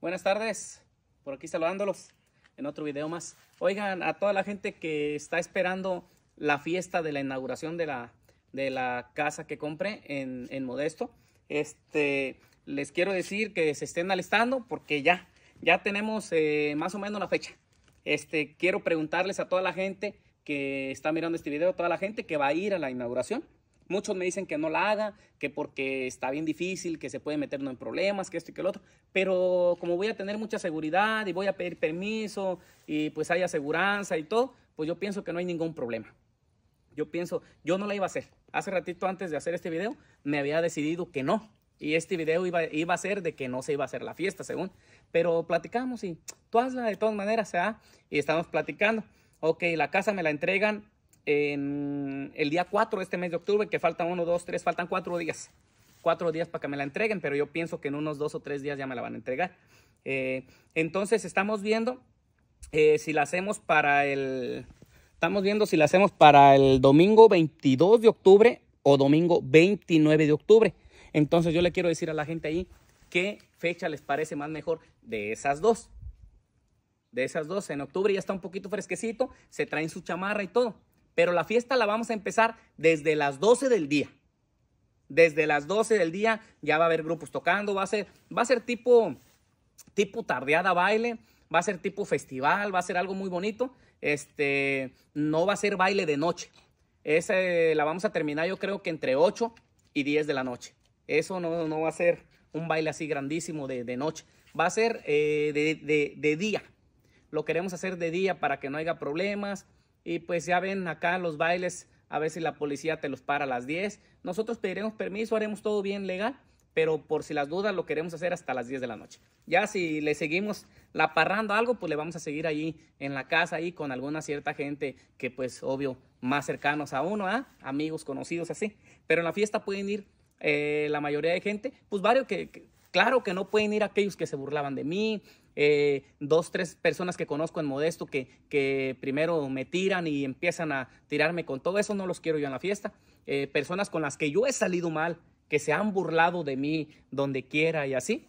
Buenas tardes, por aquí saludándolos en otro video más. Oigan, a toda la gente que está esperando la fiesta de la inauguración de la, de la casa que compré en, Modesto, este, les quiero decir que se estén alistando porque ya, ya tenemos eh, más o menos la fecha. Este, quiero preguntarles a toda la gente que está mirando este video, a toda la gente que va a ir a la inauguración, Muchos me dicen que no la haga, que porque está bien difícil, que se puede meternos en problemas, que esto y que el otro. Pero como voy a tener mucha seguridad y voy a pedir permiso y pues hay aseguranza y todo, pues yo pienso que no hay ningún problema. Yo pienso, yo no la iba a hacer. Hace ratito antes de hacer este video, me había decidido que no. Y este video iba, a ser de que no se iba a hacer la fiesta, según. Pero platicamos y tú hazla de todas maneras, sea. ¿ah? Y estamos platicando. Ok, la casa me la entregan en el día 4 de este mes de octubre, que faltan 1, 2, 3, faltan 4 días. 4 días para que me la entreguen, pero yo pienso que en unos 2 o 3 días ya me la van a entregar. Eh, entonces estamos viendo eh, si la hacemos para el... Estamos viendo si la hacemos para el domingo 22 de octubre o domingo 29 de octubre. Entonces yo le quiero decir a la gente ahí qué fecha les parece más mejor de esas dos. De esas dos, en octubre ya está un poquito fresquecito, se traen su chamarra y todo pero la fiesta la vamos a empezar desde las 12 del día. Desde las 12 del día ya va a haber grupos tocando, va a ser, va a ser tipo, tipo tardeada baile, va a ser tipo festival, va a ser algo muy bonito. Este, no va a ser baile de noche. la vamos a terminar yo creo que entre 8 y 10 de la noche. Eso no, va a ser un baile así grandísimo de, noche. Va a ser eh, de, de día. Lo queremos hacer de día para que no haya problemas y pues ya ven acá los bailes, a ver si la policía te los para a las 10. Nosotros pediremos permiso, haremos todo bien legal, pero por si las dudas lo queremos hacer hasta las 10 de la noche. Ya si le seguimos la parrando algo, pues le vamos a seguir ahí en la casa, ahí con alguna cierta gente que pues obvio más cercanos a uno, a ¿ah? amigos, conocidos, así. Pero en la fiesta pueden ir eh, la mayoría de gente, pues varios que, claro que no pueden ir aquellos que se burlaban de mí, eh, dos, tres personas que conozco en Modesto que, que primero me tiran y empiezan a tirarme con todo eso, no los quiero yo en la fiesta. Eh, personas con las que yo he salido mal, que se han burlado de mí donde quiera y así,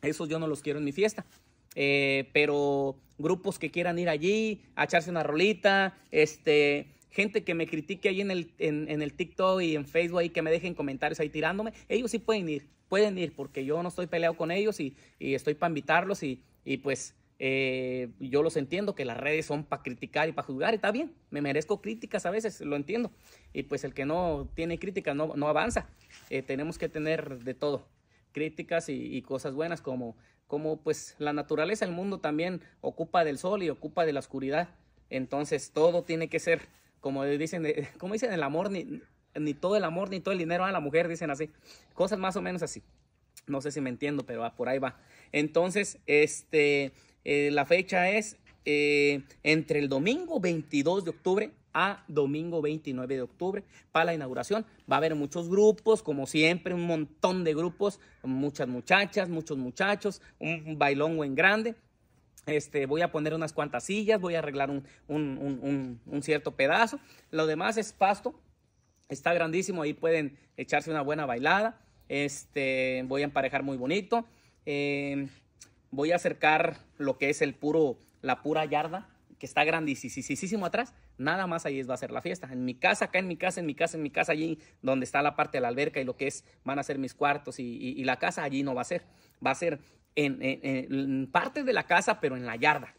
esos yo no los quiero en mi fiesta. Eh, pero grupos que quieran ir allí, a echarse una rolita, este, gente que me critique ahí en el, en, el TikTok y en Facebook y que me dejen comentarios ahí tirándome, ellos sí pueden ir, pueden ir porque yo no estoy peleado con ellos y, y estoy para invitarlos y, y pues eh, yo los entiendo, que las redes son para criticar y para juzgar, y está bien, me merezco críticas a veces, lo entiendo. Y pues el que no tiene críticas no, no avanza. Eh, tenemos que tener de todo, críticas y, y cosas buenas como como pues la naturaleza, el mundo también ocupa del sol y ocupa de la oscuridad. Entonces todo tiene que ser, como dicen, eh, como dicen el amor, ni, ni todo el amor, ni todo el dinero a la mujer, dicen así. Cosas más o menos así. No sé si me entiendo, pero por ahí va. Entonces, este, eh, la fecha es eh, entre el domingo 22 de octubre a domingo 29 de octubre para la inauguración. Va a haber muchos grupos, como siempre, un montón de grupos, muchas muchachas, muchos muchachos, un bailón en grande. Este, voy a poner unas cuantas sillas, voy a arreglar un cierto pedazo. Lo demás es pasto, está grandísimo, ahí pueden echarse una buena bailada. Este, voy a emparejar muy bonito. Em, voy a acercar lo que es el puro, la pura yarda, que está grandísimo atrás. Nada más ahí va a ser la fiesta. En mi casa, acá en mi casa, en mi casa, en mi casa, allí donde está la parte de la alberca y lo que es, van a ser mis cuartos y, la casa, allí no va a ser. Va a ser en, parte en de la casa, pero en la yarda.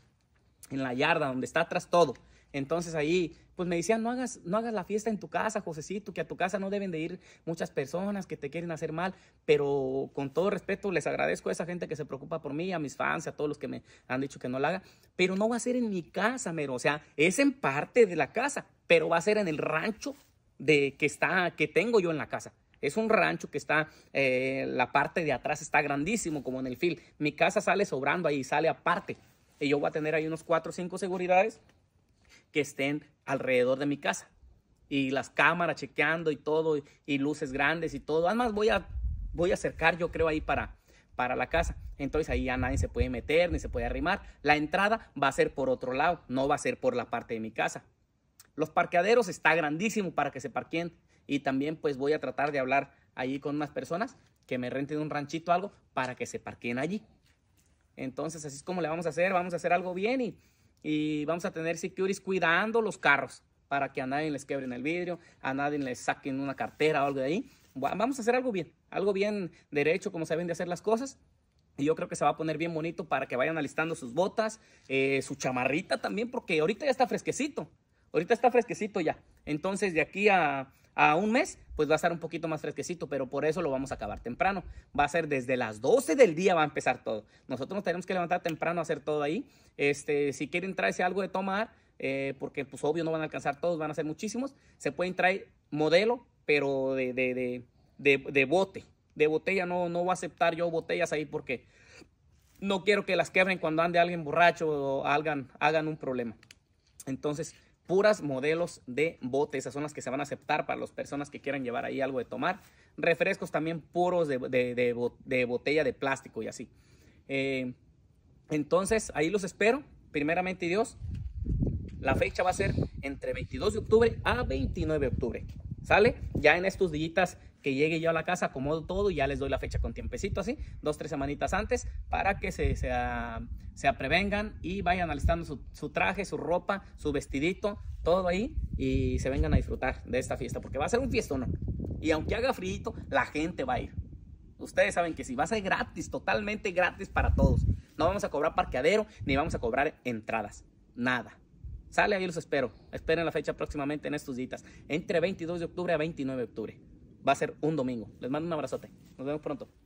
En la yarda, donde está atrás todo. Entonces ahí, pues me decían, no hagas, no hagas la fiesta en tu casa, Josecito, que a tu casa no deben de ir muchas personas que te quieren hacer mal, pero con todo respeto les agradezco a esa gente que se preocupa por mí, a mis fans, a todos los que me han dicho que no la haga, pero no va a ser en mi casa, mero, o sea, es en parte de la casa, pero va a ser en el rancho de que está, que tengo yo en la casa. Es un rancho que está, eh, la parte de atrás está grandísimo, como en el film. Mi casa sale sobrando ahí, sale aparte. Y yo voy a tener ahí unos cuatro o cinco seguridades que estén alrededor de mi casa. Y las cámaras chequeando y todo, y, luces grandes y todo. Además, voy a, voy a acercar, yo creo, ahí para, para la casa. Entonces ahí ya nadie se puede meter ni se puede arrimar. La entrada va a ser por otro lado, no va a ser por la parte de mi casa. Los parqueaderos está grandísimo para que se parquen. y también pues voy a tratar de hablar allí con unas personas que me renten un ranchito o algo para que se parquen allí. Entonces así es como le vamos a hacer, vamos a hacer algo bien y y vamos a tener securities cuidando los carros para que a nadie les quebren el vidrio, a nadie les saquen una cartera o algo de ahí. Vamos a hacer algo bien, algo bien derecho, como saben de hacer las cosas. Y yo creo que se va a poner bien bonito para que vayan alistando sus botas, eh, su chamarrita también, porque ahorita ya está fresquecito. Ahorita está fresquecito ya. Entonces, de aquí a, a un mes, pues va a estar un poquito más fresquecito, pero por eso lo vamos a acabar temprano. Va a ser desde las 12 del día va a empezar todo. Nosotros nos tenemos que levantar temprano a hacer todo ahí. Este, si quieren traerse algo de tomar, eh, porque pues obvio no van a alcanzar todos, van a ser muchísimos, se pueden traer modelo, pero de, de, de, bote. De botella no, no voy a aceptar yo botellas ahí porque no quiero que las quebren cuando ande alguien borracho o hagan, hagan un problema. Entonces, puras modelos de bote. Esas son las que se van a aceptar para las personas que quieran llevar ahí algo de tomar. Refrescos también puros de, botella de plástico y así. Eh, entonces, ahí los espero. Primeramente, Dios. La fecha va a ser entre 22 de octubre a 29 de octubre. ¿Sale? Ya en estos días que llegue yo a la casa, acomodo todo y ya les doy la fecha con tiempecito así, dos, tres semanitas antes, para que se, se, ah, se prevengan y vayan alistando su, su traje, su ropa, su vestidito, todo ahí y se vengan a disfrutar de esta fiesta, porque va a ser un fiestón. Y aunque haga frío, la gente va a ir. Ustedes saben que sí, va a ser gratis, totalmente gratis para todos. No vamos a cobrar parqueadero ni vamos a cobrar entradas. Nada. Sale ahí, los espero. Esperen la fecha próximamente en estos días. Entre 22 de octubre a 29 de octubre va a ser un domingo. Les mando un abrazote. Nos vemos pronto.